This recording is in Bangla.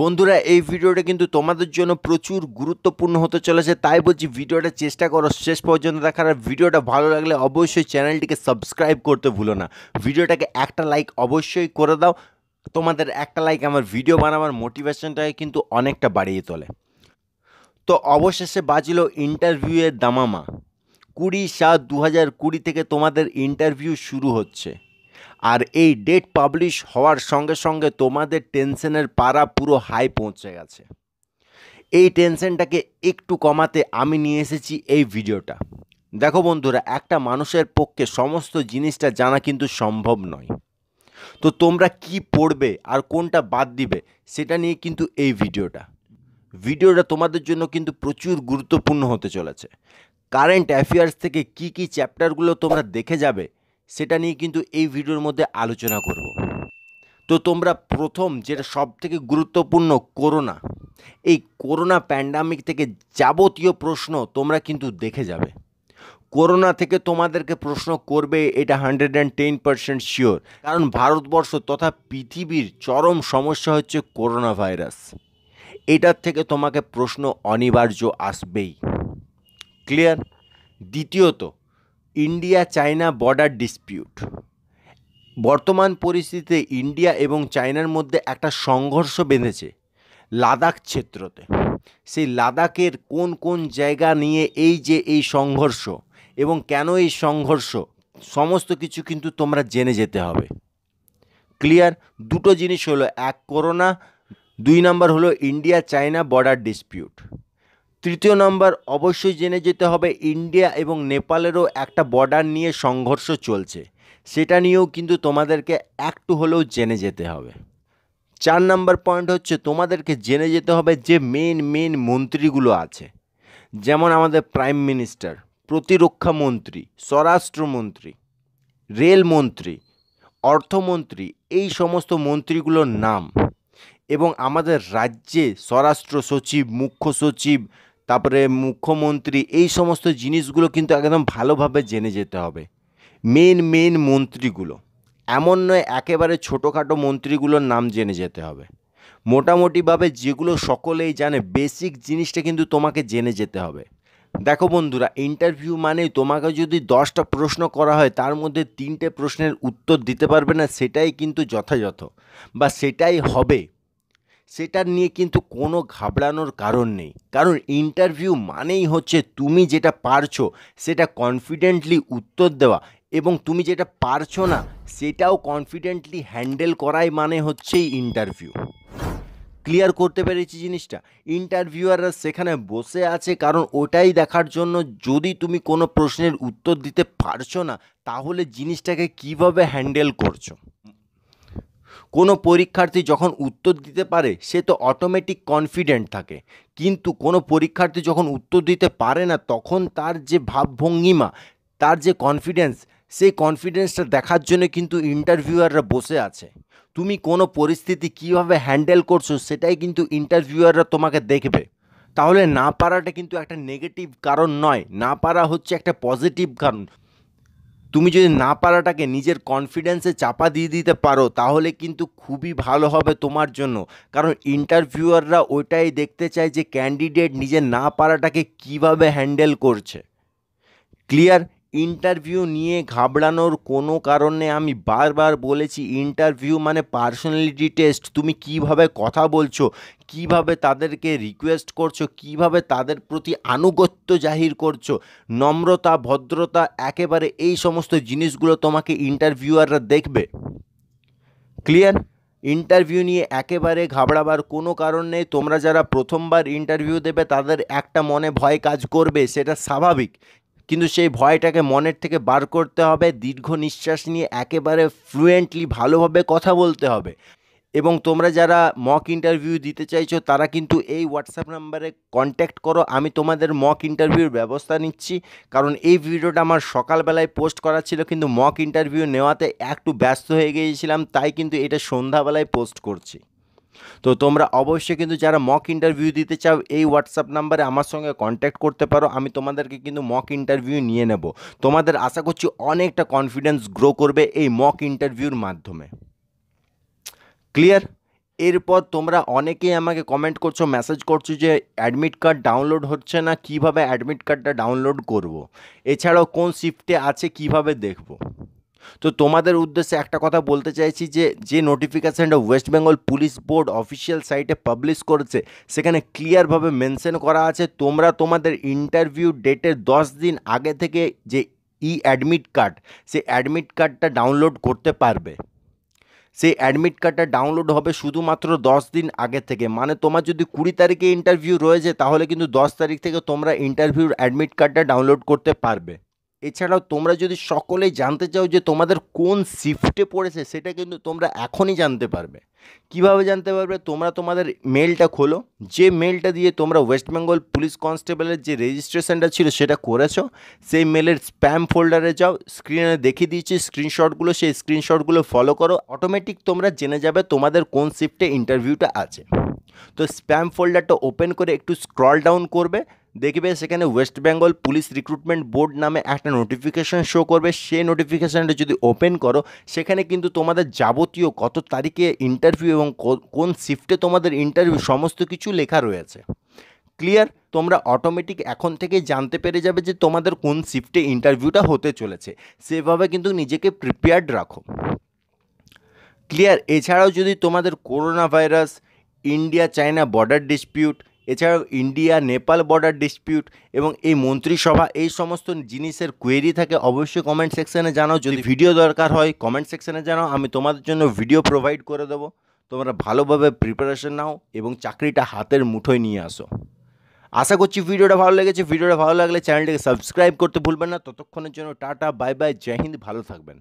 বন্ধুরা এই ভিডিওটা কিন্তু তোমাদের জন্য প্রচুর গুরুত্বপূর্ণ হতে চলেছে তাই বলছি ভিডিওটা চেষ্টা করো শেষ পর্যন্ত দেখার আর ভিডিওটা ভালো লাগলে অবশ্যই চ্যানেলটিকে সাবস্ক্রাইব করতে ভুলো না ভিডিওটাকে একটা লাইক অবশ্যই করে দাও তোমাদের একটা লাইক আমার ভিডিও বানাবার মোটিভেশনটাকে কিন্তু অনেকটা বাড়িয়ে তোলে তো অবশেষে বাজিল ইন্টারভিউয়ের দামামা কুড়ি সাত দু হাজার কুড়ি থেকে তোমাদের ইন্টারভিউ শুরু হচ্ছে আর এই ডেট পাবলিশ হওয়ার সঙ্গে সঙ্গে তোমাদের টেনশনের পাড়া পুরো হাই পৌঁছে গেছে এই টেনশনটাকে একটু কমাতে আমি নিয়ে এসেছি এই ভিডিওটা দেখো বন্ধুরা একটা মানুষের পক্ষে সমস্ত জিনিসটা জানা কিন্তু সম্ভব নয় তো তোমরা কি পড়বে আর কোনটা বাদ দিবে সেটা নিয়ে কিন্তু এই ভিডিওটা ভিডিওটা তোমাদের জন্য কিন্তু প্রচুর গুরুত্বপূর্ণ হতে চলেছে কারেন্ট অ্যাফেয়ার্স থেকে কি কি চ্যাপ্টারগুলো তোমরা দেখে যাবে সেটা নিয়ে কিন্তু এই ভিডিওর মধ্যে আলোচনা করব তো তোমরা প্রথম যেটা সবথেকে গুরুত্বপূর্ণ করোনা এই করোনা প্যান্ডামিক থেকে যাবতীয় প্রশ্ন তোমরা কিন্তু দেখে যাবে করোনা থেকে তোমাদেরকে প্রশ্ন করবে এটা hundred and ten percent sure কারণ ভারতবর্ষ তথা পৃথিবীর চরম সমস্যা হচ্ছে করোনা ভাইরাস এটার থেকে তোমাকে প্রশ্ন অনিবার্য আসবেই ক্লিয়ার দ্বিতীয়ত ইন্ডিয়া চায়না বর্ডার ডিসপিউট বর্তমান পরিস্থিতিতে ইন্ডিয়া এবং চায়নার মধ্যে একটা সংঘর্ষ বেঁধেছে লাদাখ ক্ষেত্রতে সেই লাদাখের কোন কোন জায়গা নিয়ে এই যে এই সংঘর্ষ এবং কেন এই সংঘর্ষ সমস্ত কিছু কিন্তু তোমরা জেনে যেতে হবে ক্লিয়ার দুটো জিনিস হলো এক করোনা দুই নাম্বার হলো ইন্ডিয়া চায়না বর্ডার ডিসপিউট তৃতীয় নাম্বার অবশ্যই জেনে যেতে হবে ইন্ডিয়া এবং নেপালেরও একটা বর্ডার নিয়ে সংঘর্ষ চলছে সেটা নিয়েও কিন্তু তোমাদেরকে একটু হলেও জেনে যেতে হবে চার নাম্বার পয়েন্ট হচ্ছে তোমাদেরকে জেনে যেতে হবে যে মেন মেন মন্ত্রীগুলো আছে যেমন আমাদের প্রাইম মিনিস্টার প্রতিরক্ষা মন্ত্রী স্বরাষ্ট্রমন্ত্রী রেলমন্ত্রী অর্থমন্ত্রী এই সমস্ত মন্ত্রীগুলোর নাম এবং আমাদের রাজ্যে স্বরাষ্ট্র সচিব মুখ্য সচিব তারপরে মুখ্যমন্ত্রী এই সমস্ত জিনিসগুলো কিন্তু একদম ভালোভাবে জেনে যেতে হবে মেন মেন মন্ত্রীগুলো এমন নয় একেবারে ছোটোখাটো মন্ত্রীগুলোর নাম জেনে যেতে হবে মোটামুটিভাবে যেগুলো সকলেই জানে বেসিক জিনিসটা কিন্তু তোমাকে জেনে যেতে হবে দেখো বন্ধুরা ইন্টারভিউ মানে তোমাকে যদি দশটা প্রশ্ন করা হয় তার মধ্যে তিনটে প্রশ্নের উত্তর দিতে পারবে না সেটাই কিন্তু যথাযথ বা সেটাই হবে সেটা নিয়ে কিন্তু কোনো ঘাবড়ানোর কারণ নেই কারণ ইন্টারভিউ মানেই হচ্ছে তুমি যেটা পারছো সেটা কনফিডেন্টলি উত্তর দেওয়া এবং তুমি যেটা পারছো না সেটাও কনফিডেন্টলি হ্যান্ডেল করাই মানে হচ্ছেই ইন্টারভিউ ক্লিয়ার করতে পেরেছি জিনিসটা ইন্টারভিউয়াররা সেখানে বসে আছে কারণ ওটাই দেখার জন্য যদি তুমি কোনো প্রশ্নের উত্তর দিতে পারছো না তাহলে জিনিসটাকে কিভাবে হ্যান্ডেল করছো কোনো পরীক্ষার্থী যখন উত্তর দিতে পারে সে তো অটোমেটিক কনফিডেন্ট থাকে কিন্তু কোনো পরীক্ষার্থী যখন উত্তর দিতে পারে না তখন তার যে ভাবভঙ্গিমা তার যে কনফিডেন্স সেই কনফিডেন্সটা দেখার জন্য কিন্তু ইন্টারভিউয়াররা বসে আছে তুমি কোনো পরিস্থিতি কিভাবে হ্যান্ডেল করছো সেটাই কিন্তু ইন্টারভিউয়াররা তোমাকে দেখবে তাহলে না পারাটা কিন্তু একটা নেগেটিভ কারণ নয় না পারা হচ্ছে একটা পজিটিভ কারণ তুমি যদি না পারাটাকে নিজের কনফিডেন্সে চাপা দিয়ে দিতে পারো তাহলে কিন্তু খুবই ভালো হবে তোমার জন্য কারণ ইন্টারভিউয়াররা ওইটাই দেখতে চায় যে ক্যান্ডিডেট নিজের না পারাটাকে কিভাবে হ্যান্ডেল করছে ক্লিয়ার ইন্টারভিউ নিয়ে ঘাবড়ানোর কোনো কারণে আমি বারবার বলেছি ইন্টারভিউ মানে পার্সোনালিটি টেস্ট তুমি কিভাবে কথা বলছো কিভাবে তাদেরকে রিকোয়েস্ট করছো কিভাবে তাদের প্রতি আনুগত্য জাহির করছো নম্রতা ভদ্রতা একেবারে এই সমস্ত জিনিসগুলো তোমাকে ইন্টারভিউয়াররা দেখবে ক্লিয়ার ইন্টারভিউ নিয়ে একেবারে ঘাবড়াবার কোনো কারণ নেই তোমরা যারা প্রথমবার ইন্টারভিউ দেবে তাদের একটা মনে ভয় কাজ করবে সেটা স্বাভাবিক কিন্তু সেই ভয়টাকে মনের থেকে বার করতে হবে দীর্ঘ নিঃশ্বাস নিয়ে একেবারে ফ্লুয়েন্টলি ভালোভাবে কথা বলতে হবে এবং তোমরা যারা মক ইন্টারভিউ দিতে চাইছো তারা কিন্তু এই হোয়াটসঅ্যাপ নাম্বারে কন্ট্যাক্ট করো আমি তোমাদের মক ইন্টারভিউর ব্যবস্থা নিচ্ছি কারণ এই ভিডিওটা আমার সকালবেলায় পোস্ট করা ছিল কিন্তু মক ইন্টারভিউ নেওয়াতে একটু ব্যস্ত হয়ে গিয়েছিলাম তাই কিন্তু এটা সন্ধ্যাবেলায় পোস্ট করছি তো তোমরা অবশ্যই কিন্তু যারা মক ইন্টারভিউ দিতে চাও এই হোয়াটসঅ্যাপ নাম্বারে আমার সঙ্গে কন্ট্যাক্ট করতে পারো আমি তোমাদেরকে কিন্তু মক ইন্টারভিউ নিয়ে নেব তোমাদের আশা করছি অনেকটা কনফিডেন্স গ্রো করবে এই মক ইন্টারভিউর মাধ্যমে ক্লিয়ার এরপর তোমরা অনেকেই আমাকে কমেন্ট করছো মেসেজ করছো যে অ্যাডমিট কার্ড ডাউনলোড হচ্ছে না কিভাবে অ্যাডমিট কার্ডটা ডাউনলোড করব। এছাড়াও কোন শিফটে আছে কিভাবে দেখব তো তোমাদের উদ্দেশ্যে একটা কথা বলতে চাইছি যে যে নোটিফিকেশানটা West Bengal police board official সাইটে পাবলিশ করেছে সেখানে ক্লিয়ারভাবে মেনশন করা আছে তোমরা তোমাদের ইন্টারভিউ ডেটের দশ দিন আগে থেকে যে ই অ্যাডমিট কার্ড সেই অ্যাডমিট কার্ডটা ডাউনলোড করতে পারবে সেই অ্যাডমিট কার্ডটা ডাউনলোড হবে শুধুমাত্র দশ দিন আগে থেকে মানে তোমার যদি কুড়ি তারিখে ইন্টারভিউ রয়েছে তাহলে কিন্তু দশ তারিখ থেকে তোমরা ইন্টারভিউর অ্যাডমিট কার্ডটা ডাউনলোড করতে পারবে এছাড়াও তোমরা যদি সকলে জানতে চাও যে তোমাদের কোন শিফটে পড়েছে সেটা কিন্তু তোমরা এখনই জানতে পারবে কিভাবে জানতে পারবে তোমরা তোমাদের মেলটা খোলো যে মেলটা দিয়ে তোমরা ওয়েস্ট বেঙ্গল পুলিশ কনস্টেবলের যে রেজিস্ট্রেশনটা ছিল সেটা করেছো সেই মেলের স্প্যাম ফোল্ডারে যাও স্ক্রিনে দেখিয়ে দিয়েছি স্ক্রিনশটগুলো সেই স্ক্রিনশটগুলো ফলো করো অটোমেটিক তোমরা জেনে যাবে তোমাদের কোন শিফটে ইন্টারভিউটা আছে তো স্প্যাম ফোল্ডারটা ওপেন করে একটু স্ক্রল ডাউন করবে দেখবে সেখানে West Bengal police recruitment board নামে একটা নোটিফিকেশান শো করবে সেই নোটিফিকেশানটা যদি ওপেন করো সেখানে কিন্তু তোমাদের যাবতীয় কত তারিখে ইন্টারভিউ এবং কোন শিফটে তোমাদের ইন্টারভিউ সমস্ত কিছু লেখা রয়েছে ক্লিয়ার তোমরা অটোমেটিক এখন থেকে জানতে পেরে যাবে যে তোমাদের কোন শিফটে ইন্টারভিউটা হতে চলেছে সেভাবে কিন্তু নিজেকে প্রিপেয়ার্ড রাখো ক্লিয়ার এছাড়াও যদি তোমাদের corona virus India China border dispute এছাড়াও ইন্ডিয়া নেপাল বর্ডার ডিসপিউট এবং এই মন্ত্রিসভা এই সমস্ত জিনিসের কোয়েরি থাকে অবশ্যই কমেন্ট সেকশানে জানাও যদি ভিডিও দরকার হয় কমেন্ট সেকশানে জানাও আমি তোমাদের জন্য ভিডিও প্রোভাইড করে দেবো তোমরা ভালোভাবে প্রিপারেশন নাও এবং চাকরিটা হাতের মুঠোয় নিয়ে আসো আশা করছি ভিডিওটা ভালো লেগেছে ভিডিওটা ভালো লাগলে চ্যানেলটিকে সাবস্ক্রাইব করতে ভুলবেন না ততক্ষণের জন্য টাটা বাই বাই জয় হিন্দ ভালো থাকবেন